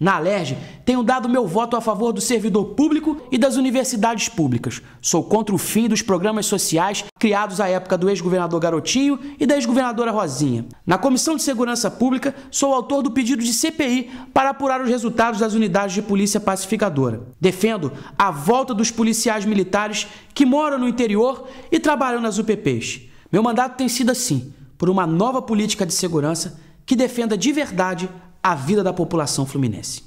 Na Alerj, tenho dado meu voto a favor do servidor público e das universidades públicas. Sou contra o fim dos programas sociais criados à época do ex-governador Garotinho e da ex-governadora Rosinha. Na Comissão de Segurança Pública, sou autor do pedido de CPI para apurar os resultados das unidades de polícia pacificadora. Defendo a volta dos policiais militares que moram no interior e trabalham nas UPPs. Meu mandato tem sido assim, por uma nova política de segurança que defenda de verdade a vida da população fluminense.